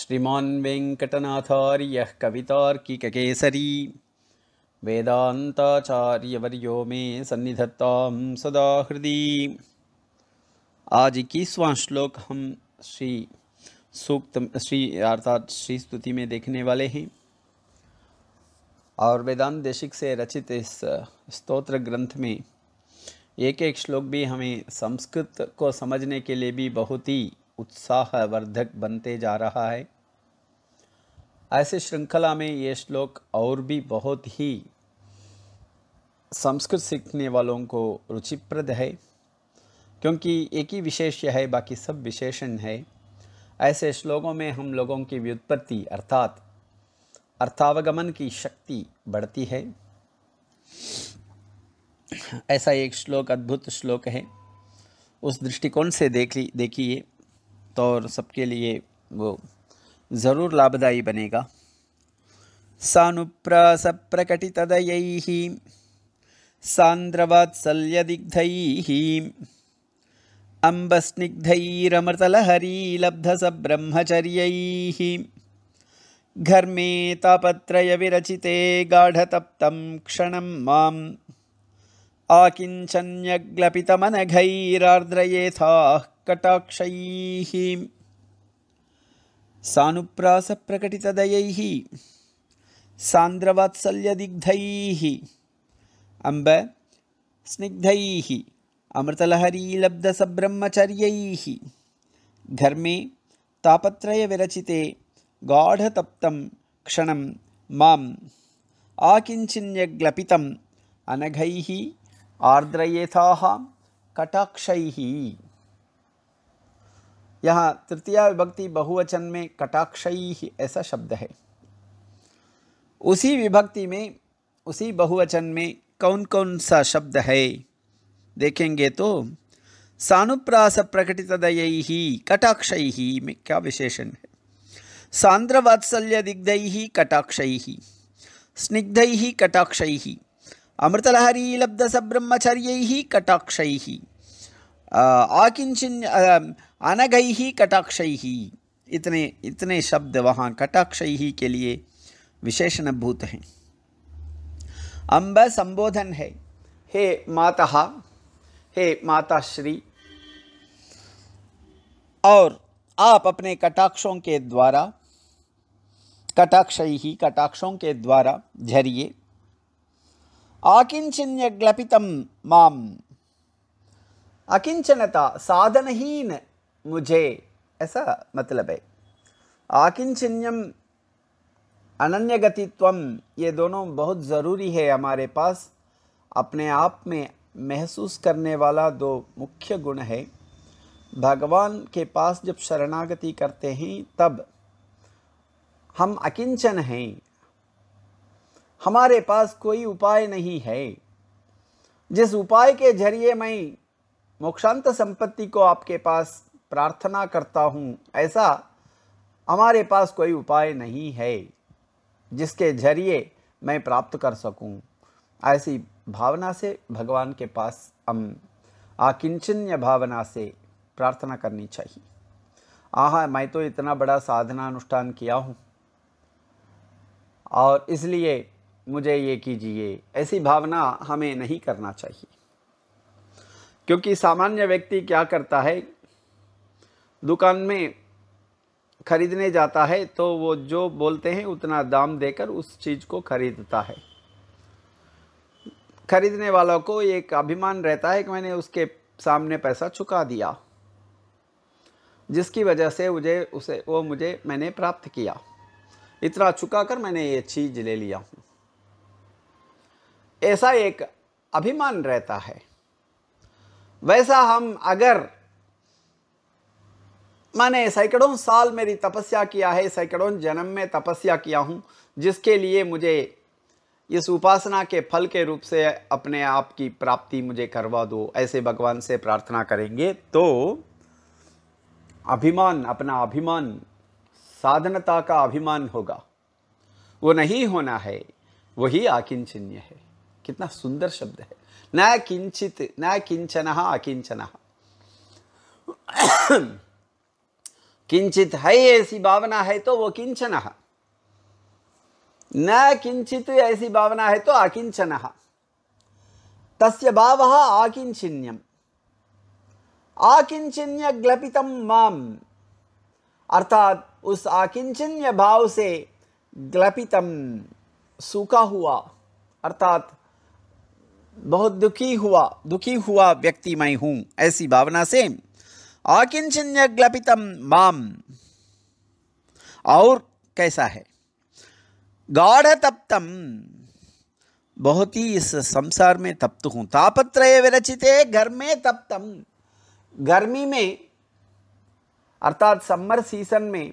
श्रीमान वेंकटनाथार्य कवितार्किककेसरी वेदांताचार्यवर्यो मे सन्निधत्ता सदा हृदय आज इक्कीसवां श्लोक हम श्री सूक्त श्री अर्थात श्री स्तुति में देखने वाले हैं और वेदांत देशिक से रचित इस स्तोत्र ग्रंथ में एक एक श्लोक भी हमें संस्कृत को समझने के लिए भी बहुत ही उत्साहवर्धक बनते जा रहा है ऐसे श्रृंखला में ये श्लोक और भी बहुत ही संस्कृत सीखने वालों को रुचिप्रद है क्योंकि एक ही विशेष है बाकी सब विशेषण है ऐसे श्लोकों में हम लोगों की व्युत्पत्ति अर्थात अर्थावगमन की शक्ति बढ़ती है ऐसा एक श्लोक अद्भुत श्लोक है उस दृष्टिकोण से देख देखिए तौर सबके लिए वो ज़रूर लाभदायी बनेगा सानुप्रासप्रकटितदयैः सान्द्रवात्सल्यदिग्धैः अम्बस्निग्धैरमृतलहरीलब्धसब्रह्मचर्यैः घर्मे विरचिते गाढ़तप्त क्षण मं आकिञ्चन्यग्लपितमनघैरार्द्रयेथाः कटाक्षैः सानुप्रासप्रकटितदयैः सान्द्रवात्सल्यदिग्धैः अम्ब स्निग्धैः अमृतलहरीलब्धसब्रह्मचर्यैः घर्मे तापत्रयविरचिते गाढतप्तं क्षणं माम् आकिञ्चिन्यग्लपितम् अनघैः आर्द्रयेथाः कटाक्षैः यहाँ तृतीय विभक्ति बहुवचन में कटाक्षयी ऐसा शब्द है उसी विभक्ति में उसी बहुवचन में कौन कौन सा शब्द है देखेंगे तो सानुप्रास प्रकटितदय ही कटाक्ष ही में क्या विशेषण है सांद्रवात्सल्य दिग्धय ही स्निग्ध ही स्निग्धय ही कटाक्षय ही अमृतलहरी लब्धस ब्रह्मचर्य ही ही आकिंचन अनगई ही कटाक्षई ही इतने इतने शब्द वहाँ कटाक्षई ही के लिए विशेषण भूत हैं अम्ब संबोधन है हे माता हे माता श्री और आप अपने कटाक्षों के द्वारा कटाक्षई ही कटाक्षों के द्वारा झरिए आकिंचन्य ग्लपितम माम अकिंचनता साधनहीन मुझे ऐसा मतलब है आकिंचन्यम अनन्यगतित्वम ये दोनों बहुत ज़रूरी है हमारे पास अपने आप में महसूस करने वाला दो मुख्य गुण है भगवान के पास जब शरणागति करते हैं तब हम अकिंचन हैं हमारे पास कोई उपाय नहीं है जिस उपाय के जरिए मैं मोक्षांत संपत्ति को आपके पास प्रार्थना करता हूँ ऐसा हमारे पास कोई उपाय नहीं है जिसके जरिए मैं प्राप्त कर सकूँ ऐसी भावना से भगवान के पास हम आकिंचन्य भावना से प्रार्थना करनी चाहिए आह मैं तो इतना बड़ा साधना अनुष्ठान किया हूँ और इसलिए मुझे ये कीजिए ऐसी भावना हमें नहीं करना चाहिए क्योंकि सामान्य व्यक्ति क्या करता है दुकान में खरीदने जाता है तो वो जो बोलते हैं उतना दाम देकर उस चीज़ को खरीदता है खरीदने वालों को एक अभिमान रहता है कि मैंने उसके सामने पैसा चुका दिया जिसकी वजह से मुझे उसे वो मुझे मैंने प्राप्त किया इतना चुका कर मैंने ये चीज़ ले लिया हूँ ऐसा एक अभिमान रहता है वैसा हम अगर मैंने सैकड़ों साल मेरी तपस्या किया है सैकड़ों जन्म में तपस्या किया हूँ जिसके लिए मुझे इस उपासना के फल के रूप से अपने आप की प्राप्ति मुझे करवा दो ऐसे भगवान से प्रार्थना करेंगे तो अभिमान अपना अभिमान साधनता का अभिमान होगा वो नहीं होना है वही आकिंचन्य है कितना सुंदर शब्द है न किंचित न किंचन अकिंचन किंचित है ऐसी भावना है तो वो किंचन न किंचित ऐसी भावना है तो अकिंचन तस्य भाव आकिंचिन्यम आकिंचिन्य ग्लपित माम अर्थात उस आकिंचिन्य भाव से ग्लपितम सूखा हुआ अर्थात बहुत दुखी हुआ दुखी हुआ व्यक्ति मैं हूं ऐसी भावना से आकिंचन ग्लपितम माम और कैसा है गाढ़ तप्तम बहुत ही इस संसार में तप्त हूं तापत्रय विरचित घर में तप्तम गर्मी में अर्थात समर सीजन में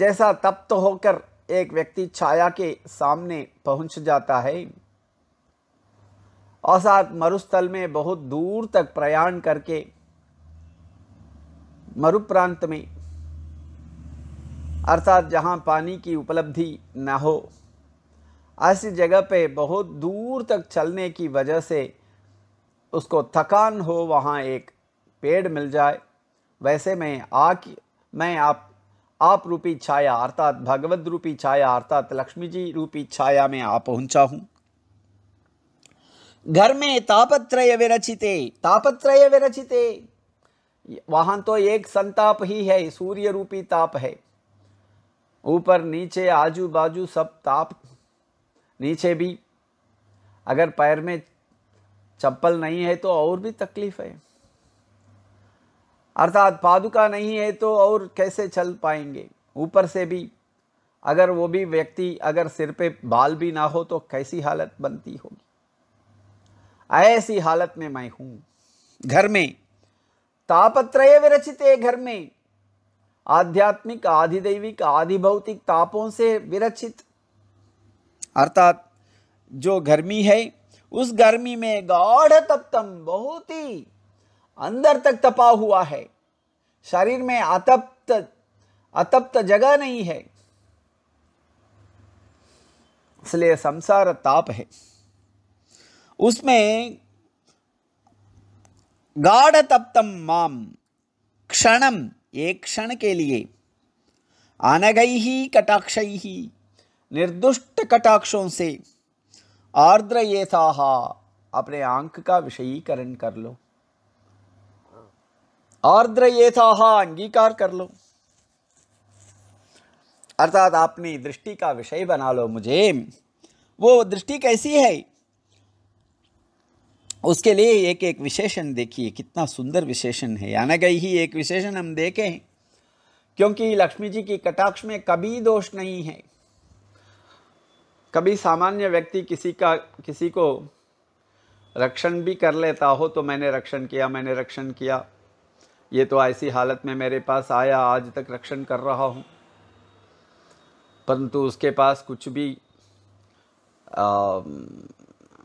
जैसा तप्त होकर एक व्यक्ति छाया के सामने पहुंच जाता है औसात मरुस्थल में बहुत दूर तक प्रयाण करके मरुप्रांत में अर्थात जहाँ पानी की उपलब्धि न हो ऐसी जगह पे बहुत दूर तक चलने की वजह से उसको थकान हो वहाँ एक पेड़ मिल जाए वैसे में आ मैं आप आप रूपी छाया अर्थात भगवत रूपी छाया अर्थात लक्ष्मी जी रूपी छाया में आ पहुँचा हूँ घर में तापत्रय विरचिते तापत्रय विरचिते वहां तो एक संताप ही है सूर्य रूपी ताप है ऊपर नीचे आजू बाजू सब ताप नीचे भी अगर पैर में चप्पल नहीं है तो और भी तकलीफ है अर्थात पादुका नहीं है तो और कैसे चल पाएंगे ऊपर से भी अगर वो भी व्यक्ति अगर सिर पे बाल भी ना हो तो कैसी हालत बनती होगी ऐसी हालत में मैं हूं घर में तापत्रय विरचित घर में आध्यात्मिक आधिदैविक आधिभौतिक तापों से विरचित अर्थात जो गर्मी है उस गर्मी में गाढ़ तप्तम बहुत ही अंदर तक तपा हुआ है शरीर में अतप्त अतप्त जगह नहीं है इसलिए संसार ताप है उसमें गाढ़ तप्तम माम क्षणम एक क्षण के लिए अनगई ही कटाक्ष ही निर्दुष्ट कटाक्षों से आर्द्र ये साहा अपने आंख का विषयीकरण कर लो आर्द्र ये साहा अंगीकार कर लो अर्थात अपनी दृष्टि का विषय बना लो मुझे वो दृष्टि कैसी है उसके लिए एक एक विशेषण देखिए कितना सुंदर विशेषण है गई ही एक विशेषण हम देखे हैं क्योंकि लक्ष्मी जी की कटाक्ष में कभी दोष नहीं है कभी सामान्य व्यक्ति किसी का किसी को रक्षण भी कर लेता हो तो मैंने रक्षण किया मैंने रक्षण किया ये तो ऐसी हालत में मेरे पास आया आज तक रक्षण कर रहा हूँ परंतु उसके पास कुछ भी आ,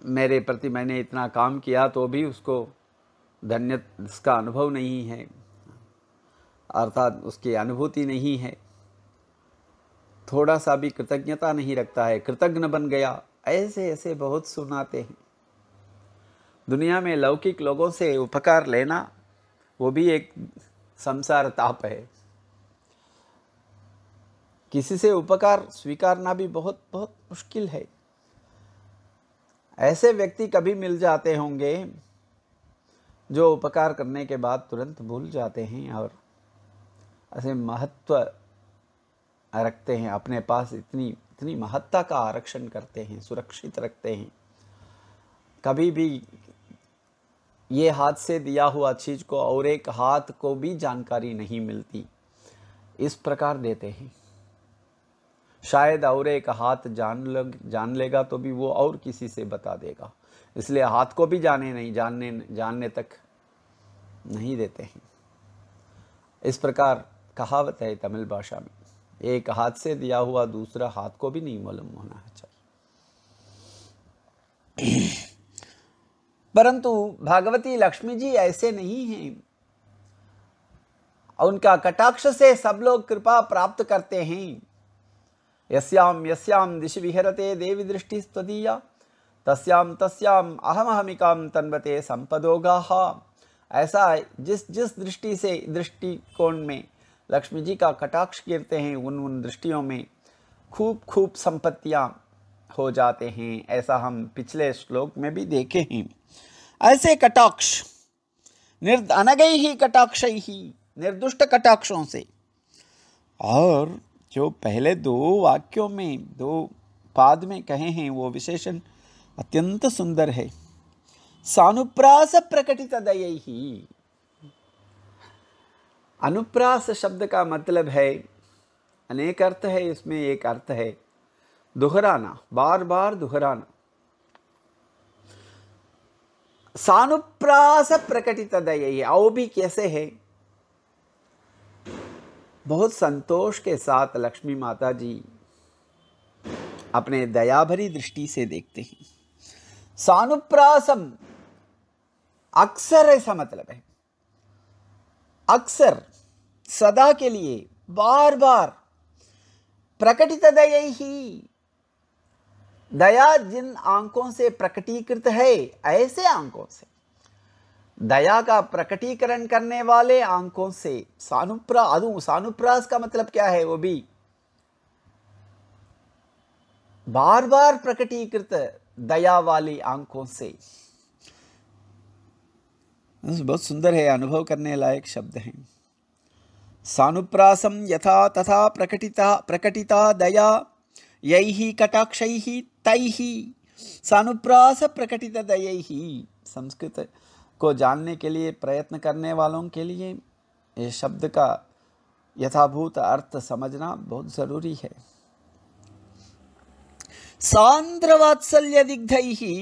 मेरे प्रति मैंने इतना काम किया तो भी उसको धन्य उसका अनुभव नहीं है अर्थात उसकी अनुभूति नहीं है थोड़ा सा भी कृतज्ञता नहीं रखता है कृतज्ञ बन गया ऐसे ऐसे बहुत सुनाते हैं दुनिया में लौकिक लोगों से उपकार लेना वो भी एक संसार ताप है किसी से उपकार स्वीकारना भी बहुत बहुत मुश्किल है ऐसे व्यक्ति कभी मिल जाते होंगे जो उपकार करने के बाद तुरंत भूल जाते हैं और ऐसे महत्व रखते हैं अपने पास इतनी इतनी महत्ता का आरक्षण करते हैं सुरक्षित रखते हैं कभी भी ये हाथ से दिया हुआ चीज़ को और एक हाथ को भी जानकारी नहीं मिलती इस प्रकार देते हैं शायद और एक हाथ जान लग जान लेगा तो भी वो और किसी से बता देगा इसलिए हाथ को भी जाने नहीं जानने जानने तक नहीं देते हैं इस प्रकार कहावत है तमिल भाषा में एक हाथ से दिया हुआ दूसरा हाथ को भी नहीं मालूम होना चाहिए परंतु भगवती लक्ष्मी जी ऐसे नहीं हैं उनका कटाक्ष से सब लोग कृपा प्राप्त करते हैं यस्यां यस्यां दिशि विहरते देवी दृष्टिस्त्वदीया तस्याम तस्याम अहमहमिकाम तन्वते संपदोगा ऐसा जिस जिस दृष्टि से दृष्टिकोण में लक्ष्मी जी का कटाक्ष गिरते हैं उन उन दृष्टियों में खूब खूब संपत्तियाँ हो जाते हैं ऐसा हम पिछले श्लोक में भी देखे हैं ऐसे कटाक्ष निर्द अनगई ही कटाक्ष ही निर्दुष्ट कटाक्षों से और जो पहले दो वाक्यों में दो पाद में कहे हैं वो विशेषण अत्यंत सुंदर है सानुप्रास प्रकटित दय ही अनुप्रास शब्द का मतलब है अनेक अर्थ है इसमें एक अर्थ है दोहराना बार बार दोहराना सानुप्रास प्रकटित दय आओ भी कैसे है बहुत संतोष के साथ लक्ष्मी माता जी अपने दया भरी दृष्टि से देखते हैं सानुप्रासम अक्सर ऐसा मतलब है अक्सर सदा के लिए बार बार प्रकटित दया ही दया जिन आंखों से प्रकटीकृत है ऐसे आंखों से दया का प्रकटीकरण करने वाले आंखों से सानुप्रा अदू सानुप्रास का मतलब क्या है वो भी बार बार प्रकटीकृत दया वाली आंखों से बहुत सुंदर है अनुभव करने लायक शब्द हैं सानुप्रासम यथा तथा प्रकटिता प्रकटिता दया यही तई ही सानुप्रास प्रकटित ही संस्कृत को जानने के लिए प्रयत्न करने वालों के लिए ये शब्द का यथाभूत अर्थ समझना बहुत जरूरी है सांद्र वात्सल्य दिग्ध ही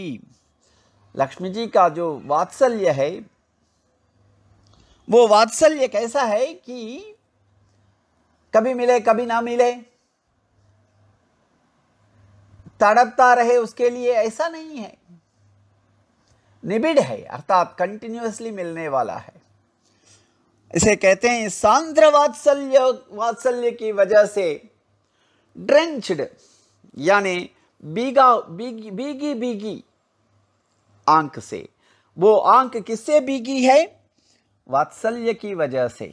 लक्ष्मी जी का जो वात्सल्य है वो वात्सल्य कैसा है कि कभी मिले कभी ना मिले तड़पता रहे उसके लिए ऐसा नहीं है निबिड़ है अर्थात कंटिन्यूसली मिलने वाला है इसे कहते हैं सांद्र वात्सल्य वात्सल्य की वजह से ड्रेंच्ड यानी बीगा बीगी बीगी बीगी आंख से वो आंख किससे बीगी है वात्सल्य की वजह से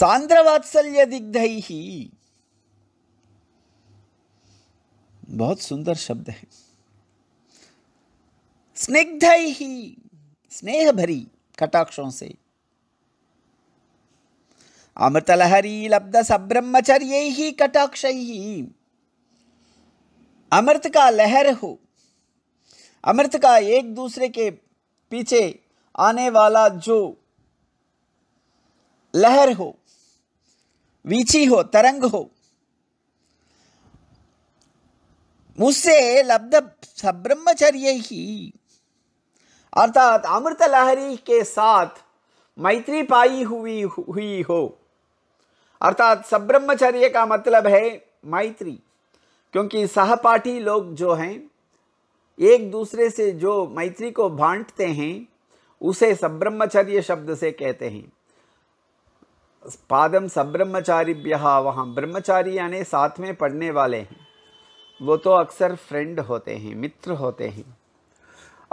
सांद्र वात्सल्य दिग्धई ही बहुत सुंदर शब्द है स्निग्ध ही स्नेह भरी कटाक्षों से अमृतलहरी लब्ध सब्रह्मचर्य ही कटाक्ष ही अमृत का लहर हो अमृत का एक दूसरे के पीछे आने वाला जो लहर हो वीची हो तरंग हो मुझसे लब्ध सब्रह्मचर्य ही अर्थात अमृत लहरी के साथ मैत्री पाई हुई हुई हो अर्थात सब ब्रह्मचर्य का मतलब है मैत्री क्योंकि सहपाठी लोग जो हैं एक दूसरे से जो मैत्री को बांटते हैं उसे सब्रह्मचर्य शब्द से कहते हैं पादम ब्याह वहाँ ब्रह्मचारी यानी साथ में पढ़ने वाले हैं वो तो अक्सर फ्रेंड होते हैं मित्र होते हैं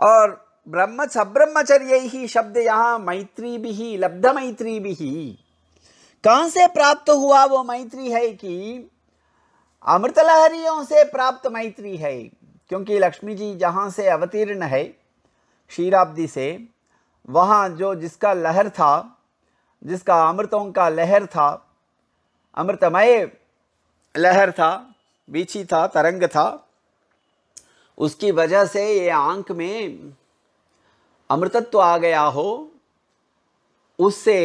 और ब्रह्म सब्रह्मचर्य ही शब्द यहाँ मैत्री भी लब्ध मैत्री भी कहाँ से प्राप्त हुआ वो मैत्री है कि अमृत लहरियों से प्राप्त मैत्री है क्योंकि लक्ष्मी जी जहाँ से अवतीर्ण है क्षीराब्दी से वहाँ जो जिसका लहर था जिसका अमृतों का लहर था अमृतमय लहर था बीछी था तरंग था उसकी वजह से ये आंख में अमृतत्व तो आ गया हो उससे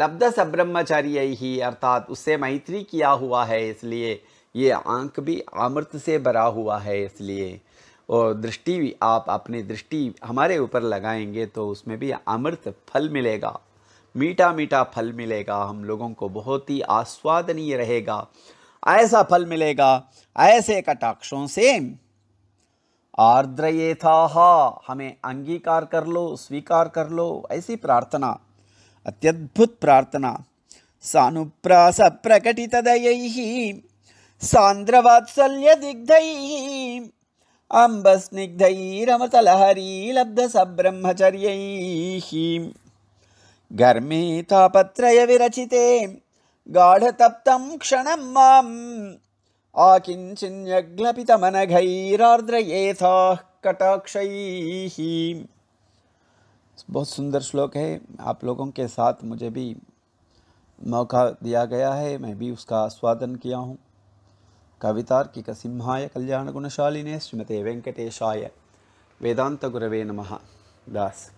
लब्ध सब्रह्मचर्य ही अर्थात उससे मैत्री किया हुआ है इसलिए ये आंख भी अमृत से भरा हुआ है इसलिए और दृष्टि भी आप अपनी दृष्टि हमारे ऊपर लगाएंगे तो उसमें भी अमृत फल मिलेगा मीठा मीठा फल मिलेगा हम लोगों को बहुत ही आस्वादनीय रहेगा ऐसा फल मिलेगा ऐसे कटाक्षों से आर्द्रयेथाहा हमें अंगीकार कर लो स्वीकार कर लो ऐसी प्रार्थना अत्यद्भुत प्रार्थना सानुप्रास प्रकटितदयैः सान्द्रवात्सल्यदिग्धैः अम्बस्निग्धैरमतलहरीलब्धसब्रह्मचर्यैः गर्मे तापत्रयविरचिते गाढतप्तं क्षणं माम् आकिंचन्यग्लपितमनघैरार्द्रयेथाः कटाक्षैः बहुत सुंदर श्लोक है आप लोगों के साथ मुझे भी मौका दिया गया है मैं भी उसका आस्वादन किया हूँ की कसिंहाय कल्याण गुणशालिने श्रीमते वेंकटेशाय वेदांत गुरवे नमः दास